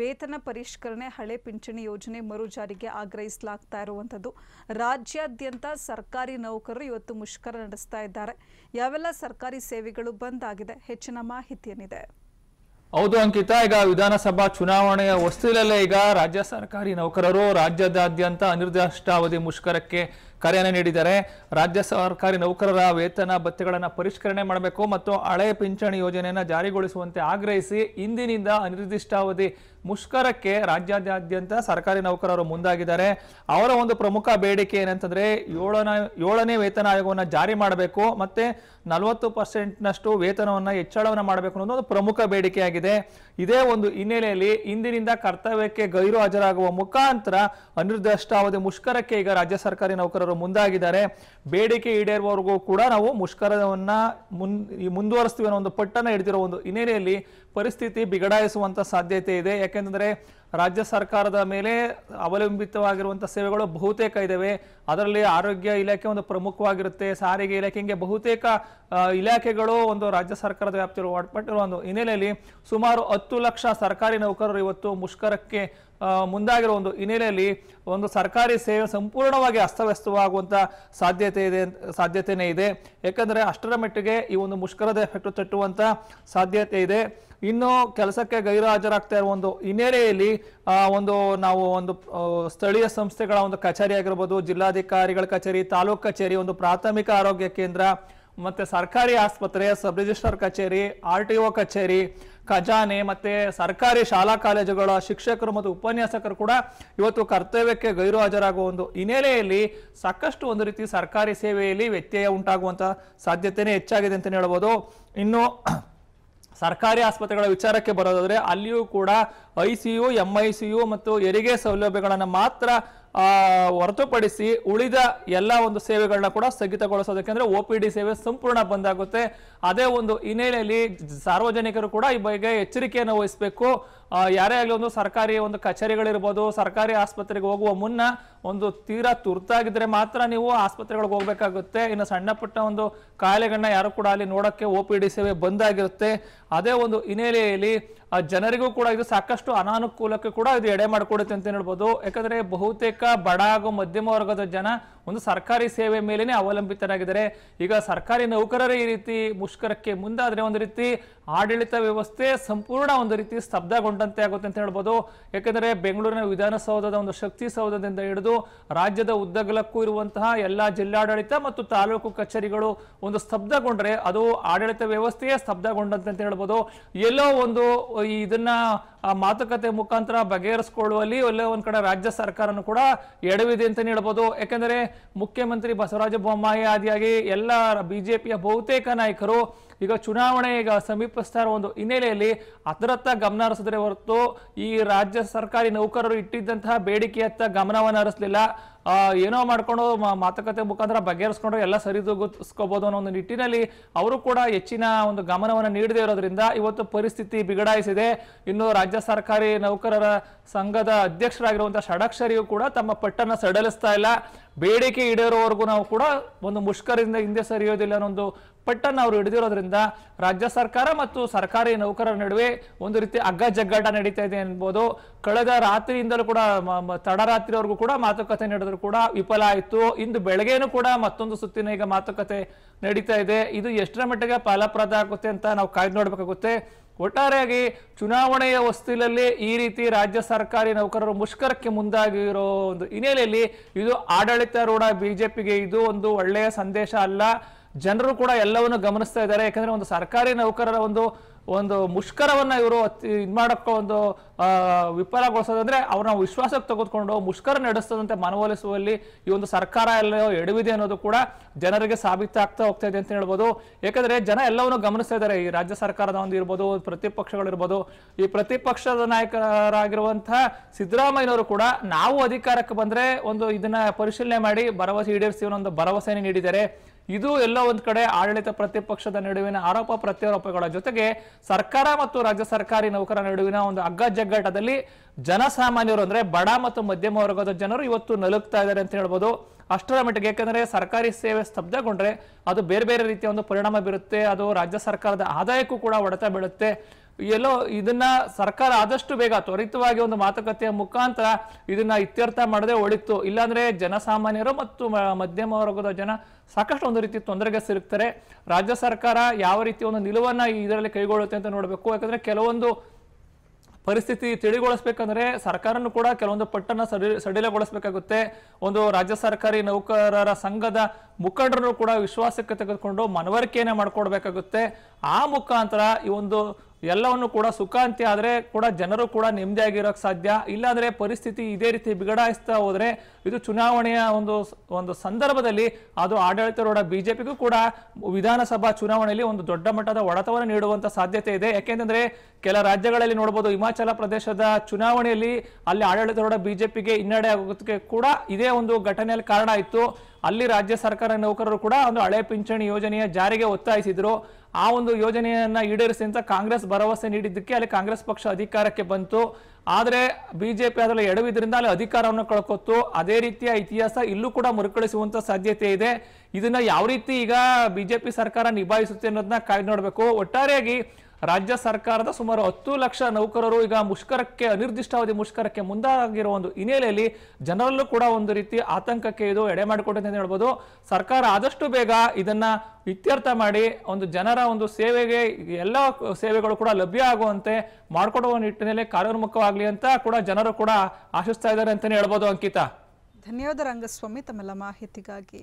ವೇತನ ಪರಿಷ್ಕರಣೆ ಹಳೆ ಪಿಂಚಣಿ ಯೋಜನೆ ಮರುಜಾರಿಗೆ ಆಗ್ರಹಿಸಲಾಗ್ತಾ ಇರುವಂಥದ್ದು ರಾಜ್ಯಾದ್ಯಂತ ಸರ್ಕಾರಿ ನೌಕರರು ಇವತ್ತು ಮುಷ್ಕರ ನಡೆಸ್ತಾ ಇದ್ದಾರೆ ಯಾವೆಲ್ಲ ಸರ್ಕಾರಿ ಸೇವೆಗಳು ಬಂದ್ ಆಗಿದೆ ಹೆಚ್ಚಿನ ಮಾಹಿತಿಯೇನಿದೆ ಹೌದು ಅಂಕಿತಾ ಈಗ ವಿಧಾನಸಭಾ ಚುನಾವಣೆಯ ವಸ್ತುಗಳಲ್ಲೇ ಈಗ ರಾಜ್ಯ ಸರ್ಕಾರಿ ನೌಕರರು ರಾಜ್ಯದಾದ್ಯಂತ ಅನಿರ್ದಿಷ್ಟಾವಧಿ ಮುಷ್ಕರಕ್ಕೆ ಕಾರ್ಯನ ನೀಡಿದ್ದಾರೆ ರಾಜ್ಯ ಸರ್ಕಾರಿ ನೌಕರರ ವೇತನ ಭತ್ಯೆಗಳನ್ನು ಪರಿಷ್ಕರಣೆ ಮಾಡಬೇಕು ಮತ್ತು ಹಳೆ ಪಿಂಚಣಿ ಯೋಜನೆಯನ್ನು ಜಾರಿಗೊಳಿಸುವಂತೆ ಆಗ್ರಹಿಸಿ ಇಂದಿನಿಂದ ಅನಿರ್ದಿಷ್ಟಾವಧಿ ಮುಷ್ಕರಕ್ಕೆ ರಾಜ್ಯಾದ್ಯಂತ ಸರ್ಕಾರಿ ನೌಕರರು ಮುಂದಾಗಿದ್ದಾರೆ ಅವರ ಒಂದು ಪ್ರಮುಖ ಬೇಡಿಕೆ ಏನಂತಂದ್ರೆ ಏಳನೇ ಏಳನೇ ವೇತನ ಆಯೋಗವನ್ನು ಜಾರಿ ಮಾಡಬೇಕು ಮತ್ತೆ ನಲವತ್ತು ಪರ್ಸೆಂಟ್ನಷ್ಟು ವೇತನವನ್ನು ಹೆಚ್ಚಳವನ್ನು ಮಾಡಬೇಕು ಅನ್ನೋದು ಒಂದು ಪ್ರಮುಖ ಬೇಡಿಕೆಯಾಗಿದೆ ಇದೇ ಒಂದು ಹಿನ್ನೆಲೆಯಲ್ಲಿ ಇಂದಿನಿಂದ ಕರ್ತವ್ಯಕ್ಕೆ ಗೈರು ಹಾಜರಾಗುವ ಮುಖಾಂತರ ಅನಿರ್ದಿಷ್ಟಾವಧಿ ಮುಷ್ಕರಕ್ಕೆ ಈಗ ರಾಜ್ಯ ಸರ್ಕಾರಿ ನೌಕರರು ಅವರು ಮುಂದಾಗಿದ್ದಾರೆ ಬೇಡಿಕೆ ಈಡೇರುವವರೆಗೂ ಕೂಡ ನಾವು ಮುಷ್ಕರವನ್ನ ಮುಂದುವರಿಸ್ತೀವಿ ಅನ್ನೋ ಒಂದು ಪಟ್ಟನ್ನು ಹಿಡಿದಿರೋ ಒಂದು ಹಿನ್ನೆಲೆಯಲ್ಲಿ ಪರಿಸ್ಥಿತಿ ಬಿಗಡಾಯಿಸುವಂತ ಸಾಧ್ಯತೆ ಇದೆ ಯಾಕೆಂದರೆ ರಾಜ್ಯ ಸರ್ಕಾರದ ಮೇಲೆ ಅವಲಂಬಿತವಾಗಿರುವಂಥ ಸೇವೆಗಳು ಬಹುತೇಕ ಇದ್ದಾವೆ ಅದರಲ್ಲಿ ಆರೋಗ್ಯ ಇಲಾಖೆ ಒಂದು ಪ್ರಮುಖವಾಗಿರುತ್ತೆ ಸಾರಿಗೆ ಇಲಾಖೆ ಹಿಂಗೆ ಬಹುತೇಕ ಇಲಾಖೆಗಳು ಒಂದು ರಾಜ್ಯ ಸರ್ಕಾರದ ವ್ಯಾಪ್ತಿಯಲ್ಲಿ ಒಳಪಟ್ಟಿರುವ ಒಂದು ಹಿನ್ನೆಲೆಯಲ್ಲಿ ಸುಮಾರು ಹತ್ತು ಲಕ್ಷ ಸರ್ಕಾರಿ ನೌಕರರು ಇವತ್ತು ಮುಷ್ಕರಕ್ಕೆ ಮುಂದಾಗಿರೋ ಒಂದು ಹಿನ್ನೆಲೆಯಲ್ಲಿ ಒಂದು ಸರ್ಕಾರಿ ಸೇವೆ ಸಂಪೂರ್ಣವಾಗಿ ಅಸ್ತವ್ಯಸ್ತವಾಗುವಂಥ ಸಾಧ್ಯತೆ ಇದೆ ಸಾಧ್ಯತೆನೇ ಇದೆ ಯಾಕಂದರೆ ಅಷ್ಟರ ಮಟ್ಟಿಗೆ ಈ ಒಂದು ಮುಷ್ಕರದ ಎಫೆಕ್ಟ್ ತಟ್ಟುವಂಥ ಸಾಧ್ಯತೆ ಇದೆ ಇನ್ನು ಕೆಲಸಕ್ಕೆ ಗೈರು ಹಾಜರಾಗ್ತಾ ಇರುವ ಒಂದು ಹಿನ್ನೆಲೆಯಲ್ಲಿ ಒಂದು ನಾವು ಒಂದು ಸ್ಥಳೀಯ ಸಂಸ್ಥೆಗಳ ಒಂದು ಕಚೇರಿ ಆಗಿರ್ಬೋದು ಜಿಲ್ಲಾಧಿಕಾರಿಗಳ ಕಚೇರಿ ತಾಲೂಕು ಕಚೇರಿ ಒಂದು ಪ್ರಾಥಮಿಕ ಆರೋಗ್ಯ ಕೇಂದ್ರ ಮತ್ತು ಸರ್ಕಾರಿ ಆಸ್ಪತ್ರೆ ಸಬ್ ರಿಜಿಸ್ಟ್ರಾರ್ ಕಚೇರಿ ಆರ್ ಟಿ ಒ ಕಚೇರಿ ಖಜಾನೆ ಮತ್ತು ಸರ್ಕಾರಿ ಶಾಲಾ ಕಾಲೇಜುಗಳ ಶಿಕ್ಷಕರು ಮತ್ತು ಉಪನ್ಯಾಸಕರು ಕೂಡ ಇವತ್ತು ಕರ್ತವ್ಯಕ್ಕೆ ಗೈರು ಹಾಜರಾಗುವ ಒಂದು ಹಿನ್ನೆಲೆಯಲ್ಲಿ ಸಾಕಷ್ಟು ಒಂದು ರೀತಿ ಸರ್ಕಾರಿ ಸೇವೆಯಲ್ಲಿ ವ್ಯತ್ಯಯ ಉಂಟಾಗುವಂಥ ಸಾಧ್ಯತೆಯೇ ಹೆಚ್ಚಾಗಿದೆ ಅಂತಲೇ ಹೇಳ್ಬೋದು ಇನ್ನು ಸರ್ಕಾರಿ ಆಸ್ಪತ್ರೆಗಳ ವಿಚಾರಕ್ಕೆ ಬರೋದಾದ್ರೆ ಅಲ್ಲಿಯೂ ಕೂಡ I C U M I C U ಮತ್ತು ಹೆರಿಗೆ ಸೌಲಭ್ಯಗಳನ್ನು ಮಾತ್ರ ಹೊರತುಪಡಿಸಿ ಉಳಿದ ಎಲ್ಲ ಒಂದು ಸೇವೆಗಳನ್ನ ಕೂಡ ಸ್ಥಗಿತಗೊಳಿಸೋದಕ್ಕೆ ಅಂದರೆ ಒ ಪಿ ಡಿ ಸೇವೆ ಸಂಪೂರ್ಣ ಬಂದಾಗುತ್ತೆ ಅದೇ ಒಂದು ಹಿನ್ನೆಲೆಯಲ್ಲಿ ಸಾರ್ವಜನಿಕರು ಕೂಡ ಈ ಬಗ್ಗೆ ಎಚ್ಚರಿಕೆಯನ್ನು ವಹಿಸಬೇಕು ಯಾರೇ ಆಗಲಿ ಒಂದು ಸರ್ಕಾರಿ ಒಂದು ಕಚೇರಿಗಳಿರ್ಬೋದು ಸರ್ಕಾರಿ ಆಸ್ಪತ್ರೆಗೆ ಹೋಗುವ ಮುನ್ನ ಒಂದು ತೀರಾ ತುರ್ತಾಗಿದ್ರೆ ಮಾತ್ರ ನೀವು ಆಸ್ಪತ್ರೆಗಳಿಗೆ ಹೋಗಬೇಕಾಗುತ್ತೆ ಇನ್ನು ಸಣ್ಣ ಪುಟ್ಟ ಒಂದು ಕಾಯಿಲೆಗಳನ್ನ ಯಾರು ಕೂಡ ಅಲ್ಲಿ ನೋಡೋಕ್ಕೆ ಒ ಪಿ ಡಿ ಸೇವೆ ಬಂದಾಗಿರುತ್ತೆ ಅದೇ ಒಂದು ಹಿನ್ನೆಲೆಯಲ್ಲಿ ಜನರಿಗೂ ಕೂಡ ಇದು ಸಾಕಷ್ಟು ಅನಾನುಕೂಲಕ್ಕೆ ಕೂಡ ಇದು ಎಡೆ ಮಾಡಿಕೊಡುತ್ತೆ ಅಂತ ಹೇಳ್ಬೋದು ಯಾಕಂದ್ರೆ ಬಹುತೇಕ ಬಡ ಹಾಗೂ ಮಧ್ಯಮ ವರ್ಗದ ಜನ ಒಂದು ಸರ್ಕಾರಿ ಸೇವೆ ಮೇಲೇನೆ ಅವಲಂಬಿತರಾಗಿದ್ದಾರೆ ಈಗ ಸರ್ಕಾರಿ ನೌಕರರೇ ಈ ರೀತಿ ಮುಷ್ಕರಕ್ಕೆ ಮುಂದಾದ್ರೆ ಒಂದು ರೀತಿ ಆಡಳಿತ ವ್ಯವಸ್ಥೆ ಸಂಪೂರ್ಣ ಒಂದು ರೀತಿ ಸ್ತಬ್ಧಗೊಂಡಂತೆ ಆಗುತ್ತೆ ಅಂತ ಹೇಳ್ಬೋದು ಯಾಕಂದ್ರೆ ಬೆಂಗಳೂರಿನ ವಿಧಾನಸೌಧದ ಒಂದು ಶಕ್ತಿ ಸೌಧದಿಂದ ಹಿಡಿದು ರಾಜ್ಯದ ಉದ್ದಗಲಕ್ಕೂ ಇರುವಂತಹ ಎಲ್ಲ ಜಿಲ್ಲಾಡಳಿತ ಮತ್ತು ತಾಲೂಕು ಕಚೇರಿಗಳು ಒಂದು ಸ್ತಬ್ಧಗೊಂಡ್ರೆ ಅದು ಆಡಳಿತ ವ್ಯವಸ್ಥೆಯೇ ಸ್ತಬ್ಧಗೊಂಡಂತೆ ಅಂತ ಹೇಳ್ಬೋದು ಎಲ್ಲೋ ಒಂದು ಇದನ್ನ ಮಾತುಕತೆ ಮುಖಾಂತರ ಬಗೆಹರಿಸಿಕೊಳ್ಳುವಲ್ಲಿ ಒಳ್ಳೆ ಒಂದ್ ಕಡೆ ರಾಜ್ಯ ಸರ್ಕಾರನು ಕೂಡ ಎಡವಿದೆ ಅಂತ ಹೇಳ್ಬೋದು ಯಾಕೆಂದರೆ ಮುಖ್ಯಮಂತ್ರಿ ಬಸವರಾಜ ಬೊಮ್ಮಾಯಿ ಆದಿಯಾಗಿ ಎಲ್ಲ ಬಿಜೆಪಿಯ ಬಹುತೇಕ ನಾಯಕರು ಈಗ ಚುನಾವಣೆ ಈಗ ಸಮೀಪಿಸ್ತಾ ಇರೋ ಒಂದು ಹಿನ್ನೆಲೆಯಲ್ಲಿ ಅದರತ್ತ ಗಮನ ಹರಿಸಿದ್ರೆ ಹೊರತು ಈ ರಾಜ್ಯ ಸರ್ಕಾರಿ ನೌಕರರು ಇಟ್ಟಿದ್ದಂತಹ ಬೇಡಿಕೆಯತ್ತ ಗಮನವನ್ನು ಹರಿಸಲಿಲ್ಲ ಏನೋ ಮಾಡಿಕೊಂಡು ಮಾತುಕತೆ ಮುಖಾಂತರ ಬಗೆಹರಿಸ್ಕೊಂಡು ಎಲ್ಲ ಸರಿದೂಗಿಸ್ಕೋಬಹುದು ಅನ್ನೋ ಒಂದು ನಿಟ್ಟಿನಲ್ಲಿ ಅವರು ಕೂಡ ಹೆಚ್ಚಿನ ಒಂದು ಗಮನವನ್ನು ನೀಡದೇ ಇರೋದ್ರಿಂದ ಇವತ್ತು ಪರಿಸ್ಥಿತಿ ಬಿಗಡಾಯಿಸಿದೆ ಇನ್ನು ರಾಜ್ಯ ಸರ್ಕಾರಿ ನೌಕರರ ಸಂಘದ ಅಧ್ಯಕ್ಷರಾಗಿರುವಂತಹ ಷಡಕ್ಷರಿಯು ಕೂಡ ತಮ್ಮ ಪಟ್ಟನ್ನ ಸಡಲಿಸ್ತಾ ಇಲ್ಲ ಬೇಡಿಕೆ ಈಡೇರುವವರೆಗೂ ನಾವು ಕೂಡ ಒಂದು ಮುಷ್ಕರದಿಂದ ಹಿಂದೆ ಸರಿಯೋದಿಲ್ಲ ಅನ್ನೋ ಒಂದು ಪಟ್ಟನ್ನು ಅವರು ಹಿಡಿದಿರೋದ್ರಿಂದ ರಾಜ್ಯ ಸರ್ಕಾರ ಮತ್ತು ಸರ್ಕಾರಿ ನೌಕರರ ನಡುವೆ ಒಂದು ರೀತಿ ಅಗ್ಗ ಜಗ್ಗಾಟ ನಡೀತಾ ಇದೆ ಅನ್ಬೋದು ಕಳೆದ ರಾತ್ರಿಯಿಂದಲೂ ಕೂಡ ತಡರಾತ್ರಿವರೆಗೂ ಕೂಡ ಮಾತುಕತೆ ನಡೆದರೂ ಕೂಡ ವಿಫಲ ಆಯಿತು ಇಂದು ಬೆಳಗ್ಗೆನೂ ಕೂಡ ಮತ್ತೊಂದು ಸುತ್ತಿನ ಈಗ ಮಾತುಕತೆ ನಡೀತಾ ಇದೆ ಇದು ಎಷ್ಟರ ಮಟ್ಟಿಗೆ ಫಲಪ್ರದ ಆಗುತ್ತೆ ಅಂತ ನಾವು ಕಾಯ್ದು ನೋಡಬೇಕಾಗುತ್ತೆ ಒಟ್ಟಾರೆಯಾಗಿ ಚುನಾವಣೆಯ ವಸ್ತುವಿನಲ್ಲಿ ಈ ರೀತಿ ರಾಜ್ಯ ಸರ್ಕಾರಿ ನೌಕರರು ಮುಷ್ಕರಕ್ಕೆ ಮುಂದಾಗಿರೋ ಒಂದು ಹಿನ್ನೆಲೆಯಲ್ಲಿ ಇದು ಆಡಳಿತಾರೂಢ ಬಿಜೆಪಿಗೆ ಇದು ಒಂದು ಒಳ್ಳೆಯ ಸಂದೇಶ ಅಲ್ಲ ಜನರು ಕೂಡ ಎಲ್ಲವನ್ನು ಗಮನಿಸ್ತಾ ಇದ್ದಾರೆ ಯಾಕಂದ್ರೆ ಒಂದು ಸರ್ಕಾರಿ ನೌಕರರ ಒಂದು ಒಂದು ಮುಷ್ಕರವನ್ನ ಇವರು ಇದು ಮಾಡಕ್ಕ ಒಂದು ವಿಫಲಗೊಳಿಸೋದಂದ್ರೆ ಅವ್ರನ್ನ ವಿಶ್ವಾಸಕ್ಕೆ ತೆಗೆದುಕೊಂಡು ಮುಷ್ಕರ ನಡೆಸದಂತೆ ಮನವೊಲಿಸುವಲ್ಲಿ ಈ ಒಂದು ಸರ್ಕಾರ ಎಲ್ಲೋ ಎಡವಿದೆ ಅನ್ನೋದು ಕೂಡ ಜನರಿಗೆ ಸಾಬೀತಾಗ್ತಾ ಹೋಗ್ತಾ ಇದೆ ಅಂತ ಹೇಳ್ಬೋದು ಯಾಕಂದ್ರೆ ಜನ ಎಲ್ಲವನ್ನು ಗಮನಿಸ್ತಾ ಇದ್ದಾರೆ ಈ ರಾಜ್ಯ ಸರ್ಕಾರದ ಒಂದು ಇರ್ಬೋದು ಪ್ರತಿಪಕ್ಷಗಳಿರ್ಬೋದು ಈ ಪ್ರತಿಪಕ್ಷದ ನಾಯಕರಾಗಿರುವಂತಹ ಸಿದ್ದರಾಮಯ್ಯನವರು ಕೂಡ ನಾವು ಅಧಿಕಾರಕ್ಕೆ ಬಂದ್ರೆ ಒಂದು ಇದನ್ನ ಪರಿಶೀಲನೆ ಮಾಡಿ ಭರವಸೆ ಈಡೇರಿಸಿ ಒಂದು ಭರವಸೆಯನ್ನು ನೀಡಿದ್ದಾರೆ ಇದು ಎಲ್ಲ ಒಂದ್ ಕಡೆ ಆಡಳಿತ ಪ್ರತಿಪಕ್ಷದ ನಡುವಿನ ಆರೋಪ ಪ್ರತ್ಯಾರೋಪಗಳ ಜೊತೆಗೆ ಸರ್ಕಾರ ಮತ್ತು ರಾಜ್ಯ ಸರ್ಕಾರಿ ನೌಕರ ನಡುವಿನ ಒಂದು ಜಗ್ಗಾಟದಲ್ಲಿ ಜನಸಾಮಾನ್ಯರು ಅಂದ್ರೆ ಬಡ ಮತ್ತು ಮಧ್ಯಮ ವರ್ಗದ ಜನರು ಇವತ್ತು ನಲುಗ್ತಾ ಇದ್ದಾರೆ ಅಂತ ಹೇಳ್ಬೋದು ಅಷ್ಟರ ಮಟ್ಟಿಗೆ ಯಾಕಂದ್ರೆ ಸರ್ಕಾರಿ ಸೇವೆ ಸ್ತಬ್ಧಗೊಂಡ್ರೆ ಅದು ಬೇರೆ ಬೇರೆ ರೀತಿಯ ಒಂದು ಪರಿಣಾಮ ಬೀರುತ್ತೆ ಅದು ರಾಜ್ಯ ಸರ್ಕಾರದ ಆದಾಯಕ್ಕೂ ಕೂಡ ಹೊಡೆತ ಬೀಳುತ್ತೆ ಎಲ್ಲೋ ಇದನ್ನ ಸರ್ಕಾರ ಆದಷ್ಟು ಬೇಗ ತ್ವರಿತವಾಗಿ ಒಂದು ಮಾತುಕತೆಯ ಮುಖಾಂತರ ಇದನ್ನ ಇತ್ಯರ್ಥ ಮಾಡದೆ ಒಳಿತು ಇಲ್ಲಾಂದ್ರೆ ಜನಸಾಮಾನ್ಯರು ಮತ್ತು ಮಧ್ಯಮ ವರ್ಗದ ಜನ ಸಾಕಷ್ಟು ಒಂದು ರೀತಿ ತೊಂದರೆಗೆ ಸಿಲುಕ್ತಾರೆ ರಾಜ್ಯ ಸರ್ಕಾರ ಯಾವ ರೀತಿ ಒಂದು ನಿಲುವನ್ನ ಇದರಲ್ಲಿ ಕೈಗೊಳ್ಳುತ್ತೆ ಅಂತ ನೋಡಬೇಕು ಯಾಕಂದ್ರೆ ಕೆಲವೊಂದು ಪರಿಸ್ಥಿತಿ ತಿಳಿಗೊಳಿಸ್ಬೇಕಂದ್ರೆ ಸರ್ಕಾರನು ಕೂಡ ಕೆಲವೊಂದು ಪಟ್ಟನ್ನ ಸಡಿ ಸಡಿಲಗೊಳಿಸಬೇಕಾಗುತ್ತೆ ಒಂದು ರಾಜ್ಯ ಸರ್ಕಾರಿ ನೌಕರರ ಸಂಘದ ಮುಖಂಡರನ್ನು ಕೂಡ ವಿಶ್ವಾಸಕ್ಕೆ ತೆಗೆದುಕೊಂಡು ಮನವರಿಕೆಯನ್ನ ಮಾಡಿಕೊಡ್ಬೇಕಾಗುತ್ತೆ ಆ ಮುಖಾಂತರ ಈ ಒಂದು ಎಲ್ಲವನ್ನು ಕೂಡ ಸುಖಾಂತಿ ಆದರೆ ಕೂಡ ಜನರು ಕೂಡ ನೆಮ್ಮದಿಯಾಗಿರೋಕ್ ಸಾಧ್ಯ ಇಲ್ಲಾಂದ್ರೆ ಪರಿಸ್ಥಿತಿ ಇದೇ ರೀತಿ ಬಿಗಡಾಯಿಸ್ತಾ ಹೋದ್ರೆ ಇದು ಚುನಾವಣೆಯ ಒಂದು ಒಂದು ಸಂದರ್ಭದಲ್ಲಿ ಅದು ಆಡಳಿತಾರೂಢ ಬಿಜೆಪಿಗೂ ಕೂಡ ವಿಧಾನಸಭಾ ಚುನಾವಣೆಯಲ್ಲಿ ಒಂದು ದೊಡ್ಡ ಮಟ್ಟದ ಒಡತವನ್ನು ನೀಡುವಂತ ಸಾಧ್ಯತೆ ಇದೆ ಯಾಕೆಂದ್ರೆ ಕೆಲ ರಾಜ್ಯಗಳಲ್ಲಿ ನೋಡಬಹುದು ಹಿಮಾಚಲ ಪ್ರದೇಶದ ಚುನಾವಣೆಯಲ್ಲಿ ಅಲ್ಲಿ ಆಡಳಿತಾರೂಢ ಬಿಜೆಪಿಗೆ ಹಿನ್ನಡೆ ಆಗೋದಕ್ಕೆ ಕೂಡ ಇದೇ ಒಂದು ಘಟನೆಯಲ್ಲಿ ಕಾರಣ ಇತ್ತು ಅಲ್ಲಿ ರಾಜ್ಯ ಸರ್ಕಾರ ನೌಕರರು ಕೂಡ ಒಂದು ಹಳೆ ಪಿಂಚಣಿ ಯೋಜನೆಯ ಜಾರಿಗೆ ಒತ್ತಾಯಿಸಿದ್ರು ಆ ಒಂದು ಯೋಜನೆಯನ್ನ ಈಡೇರಿಸಿ ಅಂತ ಕಾಂಗ್ರೆಸ್ ಭರವಸೆ ನೀಡಿದ್ದಕ್ಕೆ ಅಲ್ಲಿ ಕಾಂಗ್ರೆಸ್ ಪಕ್ಷ ಅಧಿಕಾರಕ್ಕೆ ಬಂತು ಆದರೆ ಬಿಜೆಪಿ ಅದರಲ್ಲಿ ಎಡವಿದ್ರಿಂದ ಅಲ್ಲಿ ಅಧಿಕಾರವನ್ನು ಕಳ್ಕೊತ್ತು ಅದೇ ರೀತಿಯ ಇತಿಹಾಸ ಇಲ್ಲೂ ಕೂಡ ಮರುಕಳಿಸುವಂತ ಸಾಧ್ಯತೆ ಇದೆ ಇದನ್ನ ಯಾವ ರೀತಿ ಈಗ ಬಿಜೆಪಿ ಸರ್ಕಾರ ನಿಭಾಯಿಸುತ್ತೆ ಅನ್ನೋದನ್ನ ಕಾಯ್ದು ನೋಡಬೇಕು ಒಟ್ಟಾರೆಯಾಗಿ ರಾಜ್ಯ ಸರ್ಕಾರದ ಸುಮಾರು ಹತ್ತು ಲಕ್ಷ ನೌಕರರು ಈಗ ಮುಷ್ಕರಕ್ಕೆ ಅನಿರ್ದಿಷ್ಟಾವಧಿ ಮುಷ್ಕರಕ್ಕೆ ಮುಂದಾಗಿರೋ ಒಂದು ಹಿನ್ನೆಲೆಯಲ್ಲಿ ಜನರಲ್ಲೂ ಕೂಡ ಒಂದು ರೀತಿ ಆತಂಕಕ್ಕೆ ಇದು ಎಡೆ ಮಾಡಿಕೊಟ್ಟಿದೆ ಅಂತ ಹೇಳ್ಬೋದು ಸರ್ಕಾರ ಆದಷ್ಟು ಬೇಗ ಇದನ್ನ ಇತ್ಯರ್ಥ ಮಾಡಿ ಒಂದು ಜನರ ಒಂದು ಸೇವೆಗೆ ಎಲ್ಲ ಸೇವೆಗಳು ಕೂಡ ಲಭ್ಯ ಆಗುವಂತೆ ಮಾಡಿಕೊಡುವ ನಿಟ್ಟಿನಲ್ಲಿ ಕಾರ್ಯೋನ್ಮುಖವಾಗಲಿ ಅಂತ ಕೂಡ ಜನರು ಕೂಡ ಆಶಿಸ್ತಾ ಇದ್ದಾರೆ ಅಂತಲೇ ಹೇಳ್ಬೋದು ಅಂಕಿತಾ ಧನ್ಯವಾದ ರಂಗಸ್ವಾಮಿ ತಮ್ಮೆಲ್ಲ ಮಾಹಿತಿಗಾಗಿ